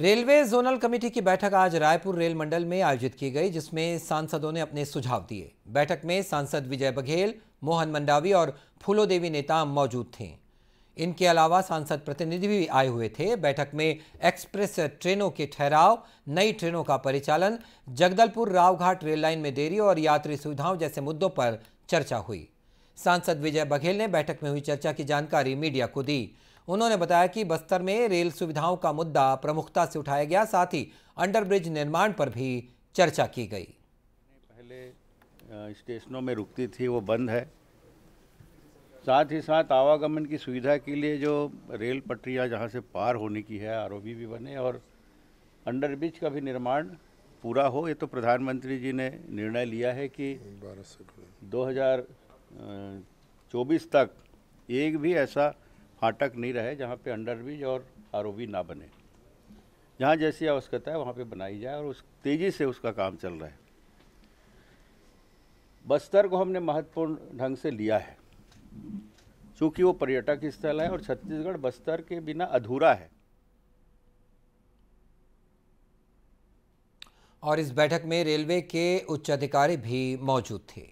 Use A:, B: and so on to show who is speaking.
A: railway zonal committee की बैठक आज रायपुर रेल मंडल में आयोजित की गई जिसमें सांसदों ने अपने सुझाव दिए बैठक में सांसद विजय बघेल मोहन मंडावी और फूलो देवी नेता मौजूद थे इनके अलावा सांसद प्रतिनिधि भी आए हुए थे बैठक में एक्सप्रेस ट्रेनों के ठहराव नई ट्रेनों का परिचालन जगदलपुर रावघाट रेल लाइन में देरी और यात्री सुविधाओं जैसे मुद्दों पर चर्चा हुई सांसद विजय बघेल ने बैठक में हुई चर्चा की जानकारी मीडिया को दी उन्होंने बताया कि बस्तर में रेल सुविधाओं का मुद्दा प्रमुखता से उठाया गया साथ ही अंडरब्रिज निर्माण पर भी चर्चा की गई
B: पहले स्टेशनों में रुकती थी वो बंद है साथ ही साथ आवागमन की सुविधा के लिए जो रेल पटरियाँ जहाँ से पार होने की है आर भी बने और अंडरब्रिज का भी निर्माण पूरा हो ये तो प्रधानमंत्री जी ने निर्णय लिया है कि दो चौबीस तक एक भी ऐसा फाटक नहीं रहे जहाँ पे अंडरब्रिज और आर ना बने जहाँ जैसी आवश्यकता है वहाँ पे बनाई जाए और उस तेज़ी से उसका काम चल रहा है बस्तर को हमने महत्वपूर्ण ढंग से लिया है क्योंकि वो पर्यटक स्थल है और छत्तीसगढ़ बस्तर के बिना अधूरा है
A: और इस बैठक में रेलवे के उच्च अधिकारी भी मौजूद थे